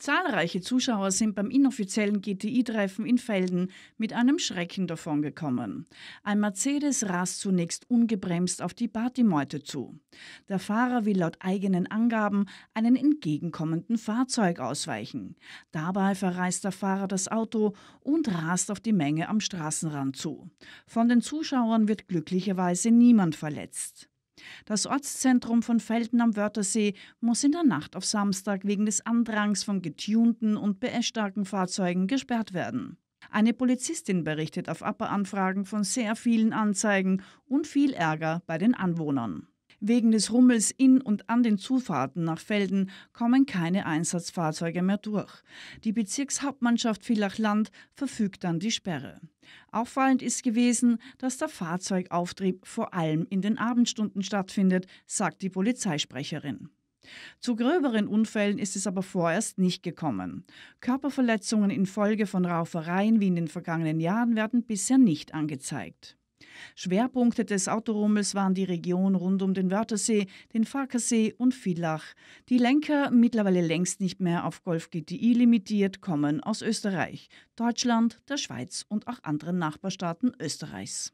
Zahlreiche Zuschauer sind beim inoffiziellen GTI-Treffen in Felden mit einem Schrecken davongekommen. Ein Mercedes rast zunächst ungebremst auf die Partymeute zu. Der Fahrer will laut eigenen Angaben einen entgegenkommenden Fahrzeug ausweichen. Dabei verreißt der Fahrer das Auto und rast auf die Menge am Straßenrand zu. Von den Zuschauern wird glücklicherweise niemand verletzt. Das Ortszentrum von Felden am Wörthersee muss in der Nacht auf Samstag wegen des Andrangs von getunten und BS-starken Fahrzeugen gesperrt werden. Eine Polizistin berichtet auf Upper Anfragen von sehr vielen Anzeigen und viel Ärger bei den Anwohnern. Wegen des Rummels in und an den Zufahrten nach Felden kommen keine Einsatzfahrzeuge mehr durch. Die Bezirkshauptmannschaft Villach-Land verfügt dann die Sperre. Auffallend ist gewesen, dass der Fahrzeugauftrieb vor allem in den Abendstunden stattfindet, sagt die Polizeisprecherin. Zu gröberen Unfällen ist es aber vorerst nicht gekommen. Körperverletzungen infolge von Raufereien wie in den vergangenen Jahren werden bisher nicht angezeigt. Schwerpunkte des Autorummels waren die Region rund um den Wörthersee, den Farkasee und Villach. Die Lenker, mittlerweile längst nicht mehr auf Golf GTI limitiert, kommen aus Österreich, Deutschland, der Schweiz und auch anderen Nachbarstaaten Österreichs.